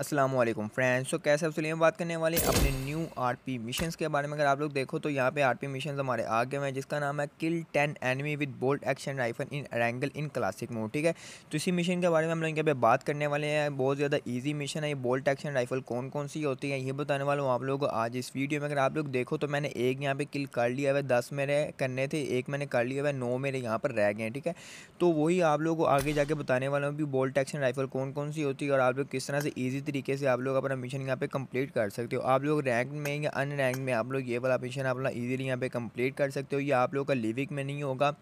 Aslam friends तो कैसे अब्सुल में बात करने वाले अपने न्यू आरपी मिशंस के बारे में अगर आप लोग देखो तो यहाँ पे आरपी मिशन हमारे आगे हैं जिसका नाम है kill ten enemy with bolt action rifle in Erangel in classic mode ठीक है तो इसी मिशन के बारे में हम लोग यहाँ पे बात करने वाले हैं बहुत ज़्यादा ईजी मिशन है ये बोल्ट एक्शन राइफल कौन कौन सी होती है ये बताने वाला हूँ आप लोग आज इस वीडियो में अगर आप लोग देखो तो मैंने एक यहाँ पर किल कर लिया हुआ है दस मेरे करने थे एक मैंने कर लिया हुआ है नौ मेरे यहाँ पर रह गए ठीक है तो वही आप लोग आगे जाके बताने वाला हूँ कि बोल्ट एक्शन राइफल कौन कौन सी होती है और आप लोग किस तरह से ईजी तरीके से आप लोग अपना मिशन यहाँ पे कंप्लीट कर सकते हो आप लोग रैंक में या अनरैंक रैंक में आप लोग ये वाला मिशन आप लोग ईजिली यहाँ पे कंप्लीट कर सकते हो या आप लोग का लिविक में नहीं होगा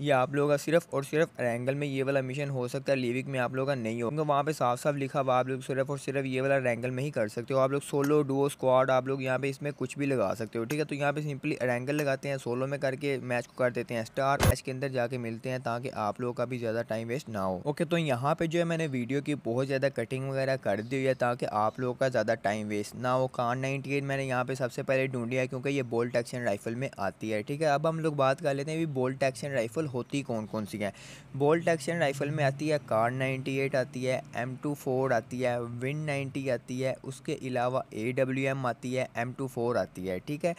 ये आप लोगों का सिर्फ और सिर्फ रैंगल में ये वाला मिशन हो सकता है लिविक में आप लोगों का नहीं होगा वहाँ पे साफ साफ लिखा हुआ आप लोग सिर्फ और सिर्फ ये वाला रैंगल में ही कर सकते हो आप लोग सोलो डुओ स्क्वाड आप लोग यहाँ पे इसमें कुछ भी लगा सकते हो ठीक है तो यहाँ पे सिंपली रैंगल लगाते हैं सोलो में करके मैच को कर देते हैं स्टार मैच के अंदर जाके मिलते हैं ताकि आप लोगों का भी ज़्यादा टाइम वेस्ट ना हो ओके तो यहाँ पे जो है मैंने वीडियो की बहुत ज़्यादा कटिंग वगैरह कर दी हुई है ताकि आप लोगों का ज़्यादा टाइम वेस्ट ना हो कान नाइनटी मैंने यहाँ पे सबसे पहले ढूंढी है क्योंकि ये बोल्ट एक्शन राइफल में आती है ठीक है अब हम लोग बात कर लेते हैं बोल्ट एक्शन राइफल राइफ़ल होती कौन कौन सी है बोल्ट एक्शन राइफ़ल में आती है कार 98 आती है एम टू फोर आती है विन 90 आती है उसके अलावा ए डब्ल्यू एम आती है एम टू फोर आती है ठीक है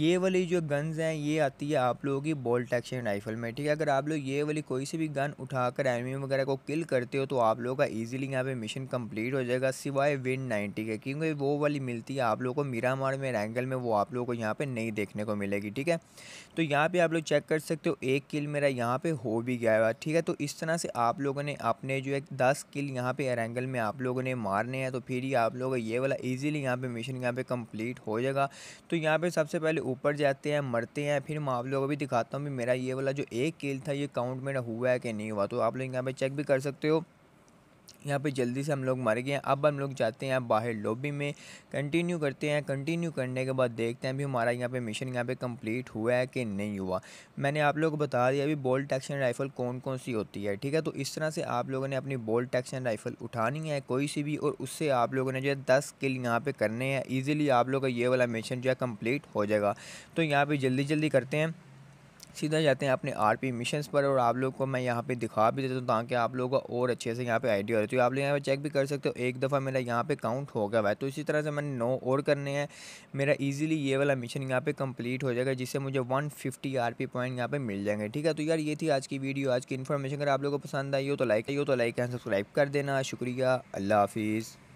ये वाली जो गन्स हैं ये आती है आप लोगों की बोल्ट एक्शन राइफ़ल में ठीक है अगर आप लोग ये वाली कोई सी भी गन उठाकर एनिमी वगैरह को किल करते हो तो आप लोगों का ईजिली यहाँ पर मिशन कम्प्लीट हो जाएगा सिवाय विन नाइन्टी के क्योंकि वो वाली मिलती है आप लोगों को मीरामार में रैंगल में वो आप लोगों को यहाँ पर नहीं देखने को मिलेगी ठीक है तो यहाँ पर आप लोग चेक कर सकते हो एक किल मेरा है यहाँ पे हो भी गया है ठीक है तो इस तरह से आप लोगों ने अपने जो है दस किल यहाँ पे एरेंगल में आप लोगों ने मारने हैं तो फिर ही आप लोग ये वाला इजीली यहाँ पे मिशन यहाँ पे कंप्लीट हो जाएगा तो यहाँ पे सबसे पहले ऊपर जाते हैं मरते हैं फिर मैं आप लोगों को भी दिखाता हूँ भी मेरा ये वाला जो एक किल था ये काउंट मेरा हुआ है कि नहीं हुआ तो आप लोग यहाँ पर चेक भी कर सकते हो यहाँ पे जल्दी से हम लोग मर गए अब हम लोग जाते हैं बाहर लॉबी में कंटिन्यू करते हैं कंटिन्यू करने के बाद देखते हैं भी हमारा यहाँ पे मिशन यहाँ पे कंप्लीट हुआ है कि नहीं हुआ मैंने आप लोगों को बता दिया अभी बोल्ट एक्शन राइफ़ल कौन कौन सी होती है ठीक है तो इस तरह से आप लोगों ने अपनी बोल्ट एक्शन राइफ़ल उठानी है कोई सी भी और उससे आप लोगों ने जो है दस किल यहाँ पर करने हैं ईजिली आप लोग का ये वाला मिशन जो है कम्प्लीट हो जाएगा तो यहाँ पर जल्दी जल्दी करते हैं सीधा जाते हैं अपने आर पी मिशन पर और आप लोग को मैं यहाँ पे दिखा भी देता हूँ ताकि आप लोगों का और अच्छे से यहाँ पे आइडिया होती है तो आप लोग यहाँ पे चेक भी कर सकते हो एक दफ़ा मेरा यहाँ पे काउंट हो गया है तो इसी तरह से मैंने नौ और करने हैं मेरा इजीली ये वाला मिशन यहाँ पे कंप्लीट हो जाएगा जिससे मुझे आर पी पॉइंट यहाँ पर मिल जाएंगे ठीक है तो यार ये थी आज की वीडियो आज की इन्फॉर्मेशन अगर आप लोगों को पसंद आई हो तो लाइक आई हो तो लाइक एंड सब्सक्राइब कर देना शुक्रिया अल्लाह हाफिज़